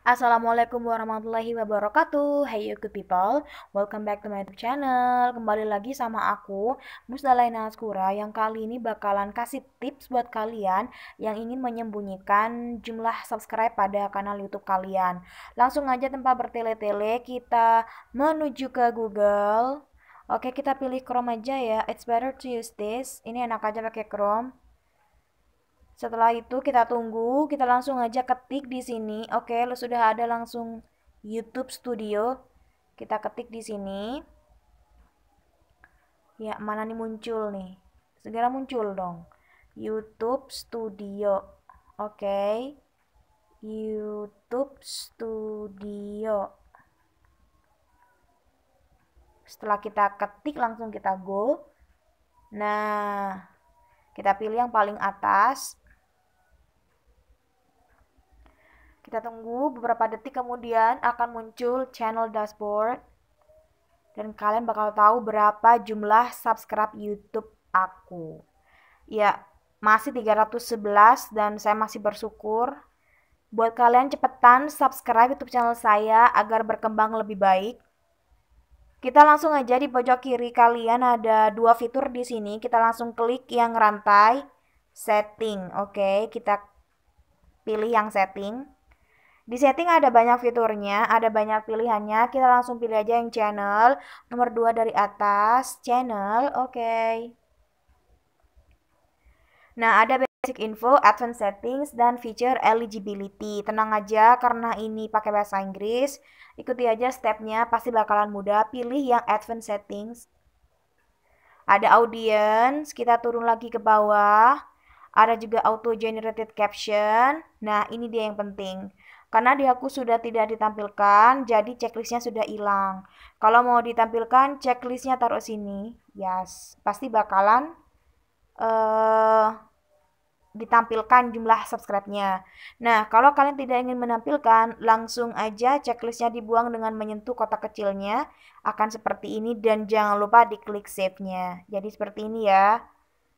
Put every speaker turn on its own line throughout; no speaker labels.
Assalamualaikum warahmatullahi wabarakatuh Hey you good people Welcome back to my YouTube channel Kembali lagi sama aku Musdalaina Askura Yang kali ini bakalan kasih tips buat kalian Yang ingin menyembunyikan jumlah subscribe pada kanal YouTube kalian Langsung aja tempat bertele-tele Kita menuju ke Google Oke kita pilih Chrome aja ya It's better to use this Ini enak aja pakai Chrome setelah itu kita tunggu, kita langsung aja ketik di sini. Oke, lo sudah ada langsung YouTube Studio. Kita ketik di sini. Ya, mana nih muncul nih? Segera muncul dong. YouTube Studio. Oke. YouTube Studio. Setelah kita ketik langsung kita go. Nah, kita pilih yang paling atas Kita tunggu beberapa detik kemudian akan muncul channel dashboard. Dan kalian bakal tahu berapa jumlah subscribe YouTube aku. Ya, masih 311 dan saya masih bersyukur. Buat kalian cepetan subscribe YouTube channel saya agar berkembang lebih baik. Kita langsung aja di pojok kiri kalian ada dua fitur di sini. Kita langsung klik yang rantai setting. Oke, kita pilih yang setting. Di setting ada banyak fiturnya, ada banyak pilihannya. Kita langsung pilih aja yang channel. Nomor 2 dari atas, channel. Oke. Okay. Nah, ada basic info, advanced settings, dan feature eligibility. Tenang aja, karena ini pakai bahasa Inggris. Ikuti aja stepnya, pasti bakalan mudah. Pilih yang advanced settings. Ada audience, kita turun lagi ke bawah. Ada juga auto generated caption. Nah, ini dia yang penting. Karena di aku sudah tidak ditampilkan, jadi checklistnya sudah hilang. Kalau mau ditampilkan, checklistnya taruh sini. Yes, pasti bakalan uh, ditampilkan jumlah subscribe-nya. Nah, kalau kalian tidak ingin menampilkan, langsung aja checklistnya dibuang dengan menyentuh kotak kecilnya. Akan seperti ini dan jangan lupa diklik save-nya. Jadi seperti ini ya.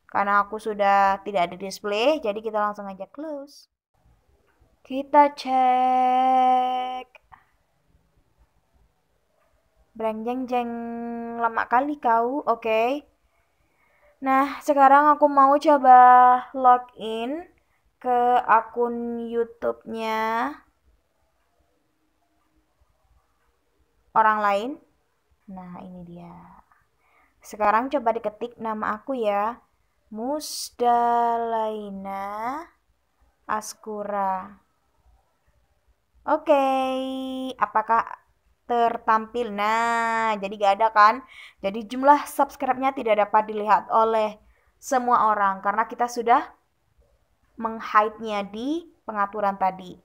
Karena aku sudah tidak ada display, jadi kita langsung aja close. Kita cek. Breng jeng jeng, lama kali kau, oke. Okay. Nah, sekarang aku mau coba login ke akun YouTube-nya orang lain. Nah, ini dia. Sekarang coba diketik nama aku ya. Musdalaina Askura. Oke, okay. apakah tertampil? Nah, jadi gak ada kan? Jadi jumlah subscribe-nya tidak dapat dilihat oleh semua orang karena kita sudah menghide-nya di pengaturan tadi.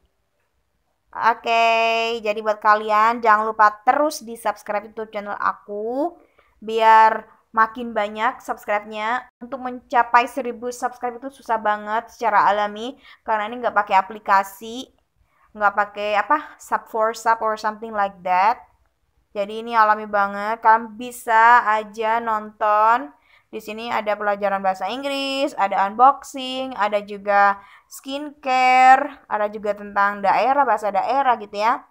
Oke, okay. jadi buat kalian jangan lupa terus di-subscribe YouTube channel aku biar makin banyak subscribe-nya. Untuk mencapai 1000 subscribe itu susah banget secara alami karena ini nggak pakai aplikasi nggak pakai apa sub for sub or something like that jadi ini alami banget kalian bisa aja nonton di sini ada pelajaran bahasa Inggris, ada unboxing, ada juga skincare, ada juga tentang daerah, bahasa daerah gitu ya.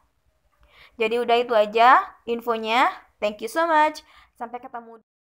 Jadi udah itu aja infonya. Thank you so much. Sampai ketemu.